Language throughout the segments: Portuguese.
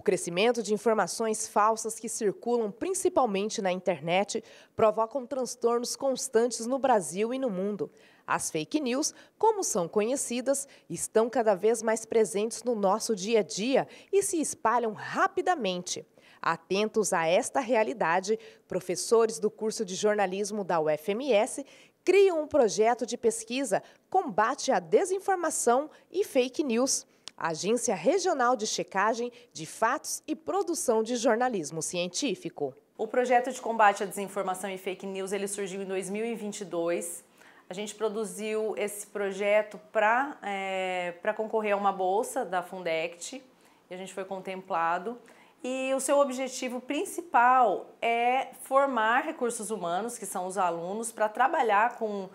O crescimento de informações falsas que circulam principalmente na internet provocam transtornos constantes no Brasil e no mundo. As fake news, como são conhecidas, estão cada vez mais presentes no nosso dia a dia e se espalham rapidamente. Atentos a esta realidade, professores do curso de jornalismo da UFMS criam um projeto de pesquisa Combate à Desinformação e Fake News. Agência Regional de Checagem de Fatos e Produção de Jornalismo Científico. O projeto de combate à desinformação e fake news ele surgiu em 2022. A gente produziu esse projeto para é, concorrer a uma bolsa da Fundect e a gente foi contemplado. E o seu objetivo principal é formar recursos humanos, que são os alunos, para trabalhar com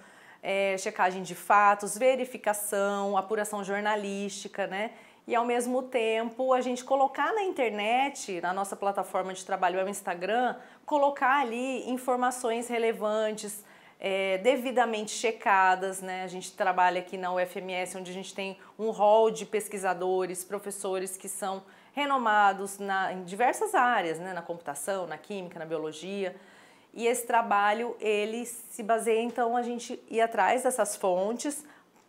é, checagem de fatos, verificação, apuração jornalística, né? E ao mesmo tempo a gente colocar na internet, na nossa plataforma de trabalho é o Instagram, colocar ali informações relevantes, é, devidamente checadas, né? A gente trabalha aqui na UFMS, onde a gente tem um hall de pesquisadores, professores que são renomados na, em diversas áreas, né? Na computação, na química, na biologia. E esse trabalho, ele se baseia, então, a gente ir atrás dessas fontes,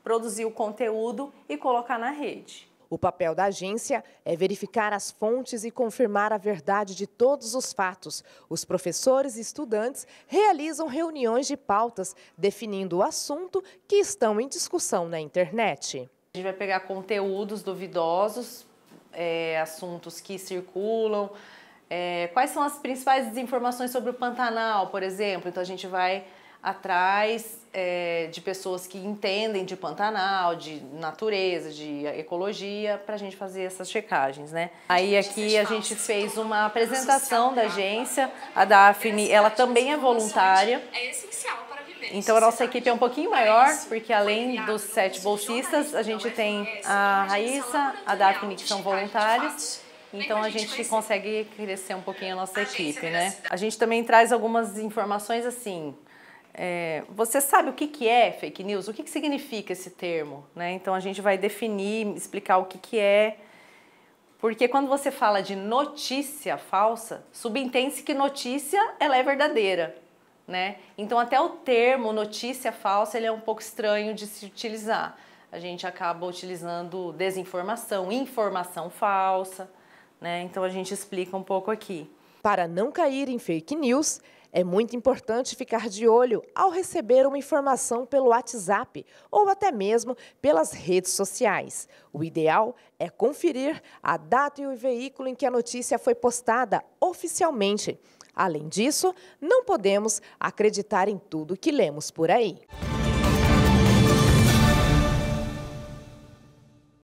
produzir o conteúdo e colocar na rede. O papel da agência é verificar as fontes e confirmar a verdade de todos os fatos. Os professores e estudantes realizam reuniões de pautas, definindo o assunto que estão em discussão na internet. A gente vai pegar conteúdos duvidosos, é, assuntos que circulam, é, quais são as principais informações sobre o Pantanal, por exemplo? Então a gente vai atrás é, de pessoas que entendem de Pantanal, de natureza, de ecologia, para a gente fazer essas checagens, né? Aí aqui a gente fez uma apresentação da agência, a Daphne, ela também é voluntária. É essencial para Então a nossa equipe é um pouquinho maior, porque além dos sete bolsistas, a gente então tem é a Raíssa, a Daphne, que são voluntárias então a gente, a gente consegue crescer um pouquinho a nossa a equipe, né? A gente também traz algumas informações assim. É, você sabe o que, que é fake news? O que, que significa esse termo? Né? Então a gente vai definir, explicar o que, que é. Porque quando você fala de notícia falsa, subentende-se que notícia ela é verdadeira. Né? Então até o termo notícia falsa ele é um pouco estranho de se utilizar. A gente acaba utilizando desinformação, informação falsa. Né? Então a gente explica um pouco aqui. Para não cair em fake news, é muito importante ficar de olho ao receber uma informação pelo WhatsApp ou até mesmo pelas redes sociais. O ideal é conferir a data e o veículo em que a notícia foi postada oficialmente. Além disso, não podemos acreditar em tudo que lemos por aí.